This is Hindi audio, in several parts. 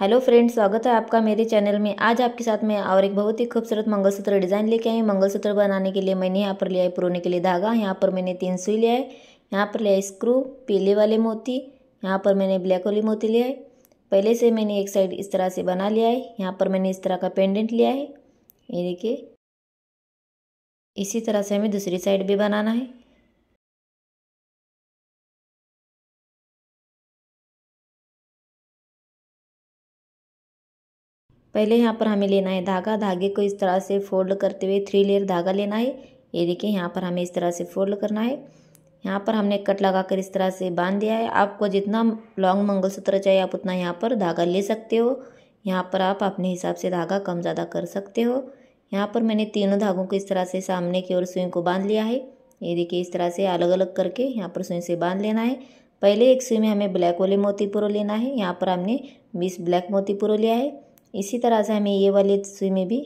हेलो फ्रेंड्स स्वागत है आपका मेरे चैनल में आज आपके साथ मैं और एक बहुत ही खूबसूरत मंगलसूत्र डिज़ाइन लेके आई मंगलसूत्र बनाने के लिए मैंने यहाँ पर लिया है पुरोने के लिए धागा यहाँ पर मैंने तीन सुई लिया है यहाँ पर लिया स्क्रू पीले वाले मोती यहाँ पर मैंने ब्लैक वाली मोती लिया है पहले से मैंने एक साइड इस तरह से बना लिया है यहाँ पर मैंने इस तरह का पेंडेंट लिया है ये देखिए इसी तरह से हमें दूसरी साइड भी बनाना है पहले यहाँ पर हमें लेना है धागा धागे को इस तरह से फोल्ड करते हुए थ्री लेयर धागा लेना है ये देखिए यहाँ पर हमें इस तरह से फोल्ड करना है यहाँ पर हमने कट लगाकर इस तरह से बांध दिया है आपको जितना लॉन्ग मंगलसूत्र चाहिए आप उतना यहाँ पर धागा ले सकते हो यहाँ पर आप अपने हिसाब से धागा कम ज़्यादा कर सकते हो यहाँ पर मैंने तीनों धागों को इस तरह से सामने की ओर सुई को बांध लिया है ये देखिए इस तरह से अलग अलग करके यहाँ पर सुई से बांध लेना है पहले एक सुई में हमें ब्लैक वाले मोतीपुरो लेना है यहाँ पर हमने बीस ब्लैक मोतीपुरो लिया है इसी तरह से हमें ये वाले सुई में भी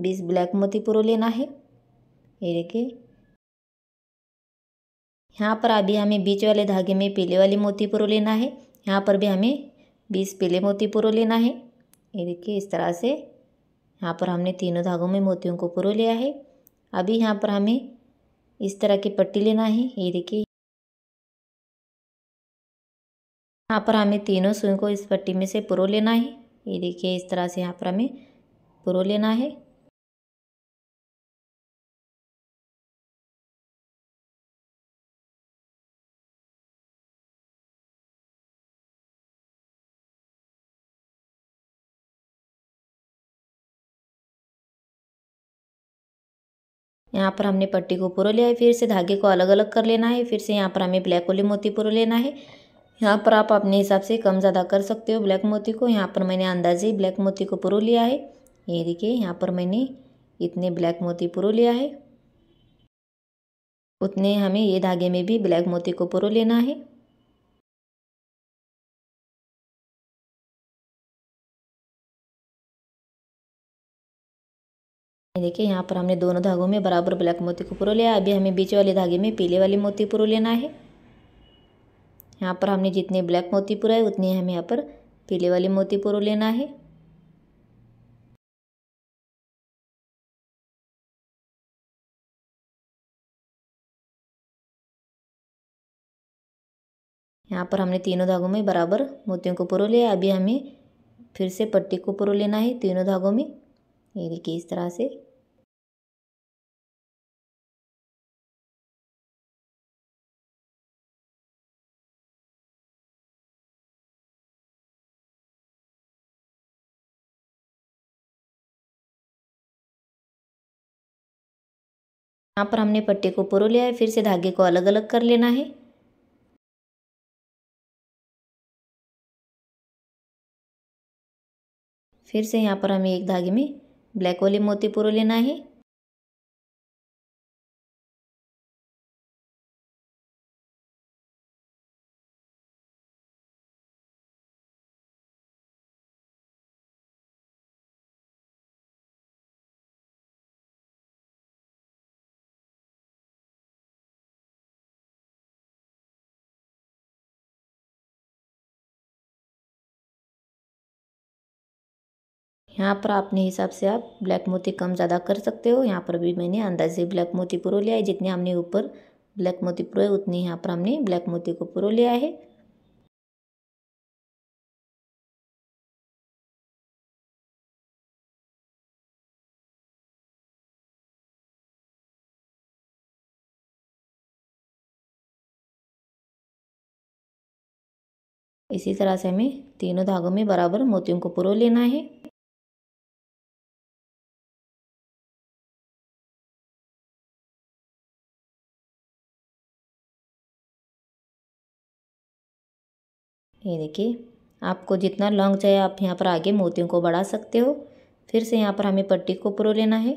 बीस ब्लैक मोती पुरो लेना है ये देखिए यहाँ पर अभी हमें बीच वाले धागे में पीले वाले मोती पुरो लेना है यहाँ पर भी हमें बीस पीले मोती पुरो लेना है ये देखिए इस तरह से यहाँ पर हमने तीनों धागों में मोतियों को पुरो लिया है अभी यहाँ पर हमें इस तरह की पट्टी लेना है ये देखिए यहाँ पर हमें तीनों सुई को इस पट्टी में से पुरो लेना है ये देखिए इस तरह से यहाँ पर हमें पुरो लेना है यहाँ पर हमने पट्टी को पुरो लिया है फिर से धागे को अलग अलग कर लेना है फिर से यहाँ पर हमें ब्लैक वाली मोती पुरो लेना है यहाँ पर आप अपने हिसाब से कम ज़्यादा कर सकते हो ब्लैक मोती को यहाँ पर मैंने अंदाजे ब्लैक मोती को पुरो लिया है ये देखिए यहाँ पर मैंने इतने ब्लैक मोती पुरो लिया है उतने हमें ये धागे में भी ब्लैक मोती को पुरो लेना है देखिए यहाँ पर हमने दोनों धागों में बराबर ब्लैक मोती को पुरो लिया अभी हमें बीच वाले धागे में पीले वाले मोती पुरो लेना है यहाँ पर हमने जितने ब्लैक मोती पुराए उतने हमें यहाँ पर पीले वाले मोती पुरो लेना है यहाँ पर हमने तीनों धागों में बराबर मोतियों को पुरो लिया अभी हमें फिर से पट्टी को पुरो लेना है तीनों धागों में ये देखिए इस तरह से यहाँ पर हमने पट्टे को पुरो लिया है फिर से धागे को अलग अलग कर लेना है फिर से यहाँ पर हमें एक धागे में ब्लैक वाले मोती पुरो लेना है यहाँ पर अपने हिसाब से आप ब्लैक मोती कम ज़्यादा कर सकते हो यहाँ पर भी मैंने अंदाजे ब्लैक मोती पुरो लिया है जितने हमने ऊपर ब्लैक मोती पुरो है उतनी यहाँ पर हमने ब्लैक मोती को पुरो लिया है इसी तरह से हमें तीनों धागों में बराबर मोतियों को पुरो लेना है ये देखिए आपको जितना लॉन्ग चाहिए आप यहाँ पर आगे मोतियों को बढ़ा सकते हो फिर से यहाँ पर हमें पट्टी को पुरो लेना है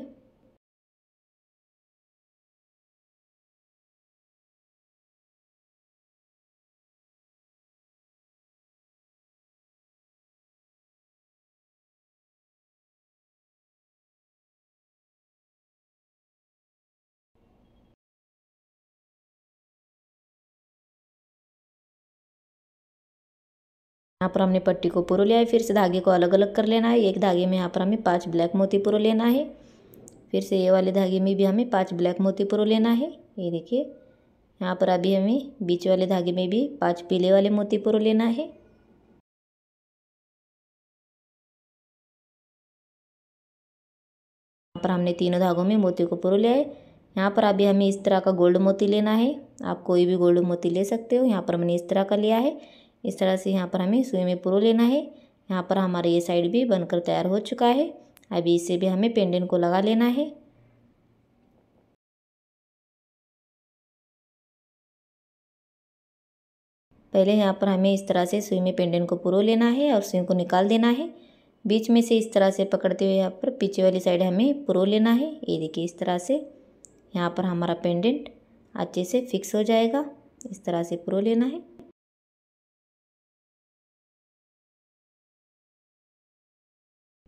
यहाँ पर हमने पट्टी को पुरो लिया है फिर से धागे को अलग अलग कर लेना है एक धागे में यहाँ पर हमें पाँच ब्लैक मोती पुरो लेना है फिर से ये वाले धागे में भी हमें पाँच ब्लैक मोती पुरो लेना है ये देखिए यहाँ पर अभी हमें बीच वाले धागे में भी पाँच पीले वाले मोती पुरो लेना है यहाँ पर हमने तीनों धागों में मोती को पुरो लिया है यहाँ पर अभी हमें इस तरह का गोल्ड मोती लेना है आप कोई भी गोल्ड मोती ले सकते हो यहाँ पर मैंने इस तरह का लिया है इस तरह से यहाँ पर हमें सुई में पुरो लेना है यहाँ पर हमारा ये साइड भी बनकर तैयार हो चुका है अभी इसे भी हमें पेंडेंट को लगा लेना है पहले यहाँ पर हमें इस तरह से सुई में पेंडेंट को पुरो लेना है और सुई को निकाल देना है बीच में से इस तरह से पकड़ते हुए यहाँ पर पीछे वाली साइड हमें पुरो लेना है ये देखिए इस तरह से यहाँ पर हमारा पेंडेंट अच्छे से फिक्स हो जाएगा इस तरह से पुरो लेना है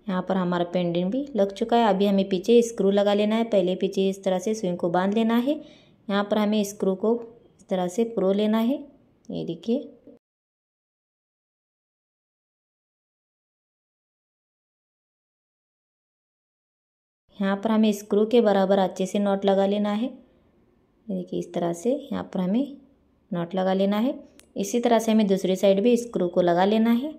यहाँ पर हमारा पेंडिंग भी लग चुका है अभी हमें पीछे स्क्रू लगा लेना है पहले पीछे इस तरह से स्विंग को बांध लेना है यहाँ पर हमें स्क्रू को इस तरह से प्रो लेना है ये देखिए यहाँ पर हमें स्क्रू के बराबर अच्छे से नॉट लगा लेना है देखिए इस तरह से यहाँ पर हमें नॉट लगा लेना है इसी तरह से हमें दूसरी साइड भी स्क्रू को लगा लेना है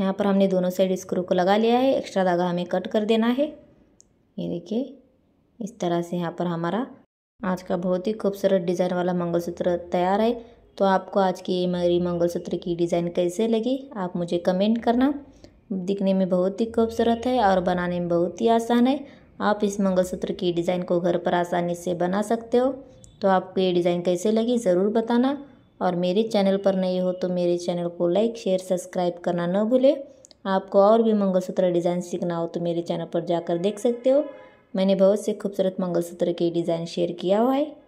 यहाँ पर हमने दोनों साइड स्क्रू को लगा लिया है एक्स्ट्रा धागा हमें कट कर देना है ये देखिए इस तरह से यहाँ पर हमारा आज का बहुत ही खूबसूरत डिज़ाइन वाला मंगलसूत्र तैयार है तो आपको आज की मेरी मंगलसूत्र की डिज़ाइन कैसे लगी आप मुझे कमेंट करना दिखने में बहुत ही खूबसूरत है और बनाने में बहुत ही आसान है आप इस मंगलसूत्र की डिज़ाइन को घर पर आसानी से बना सकते हो तो आपको ये डिज़ाइन कैसे लगी ज़रूर बताना और मेरे चैनल पर नए हो तो मेरे चैनल को लाइक शेयर सब्सक्राइब करना न भूले आपको और भी मंगलसूत्र डिज़ाइन सीखना हो तो मेरे चैनल पर जाकर देख सकते हो मैंने बहुत से खूबसूरत मंगलसूत्र के डिज़ाइन शेयर किया हुआ है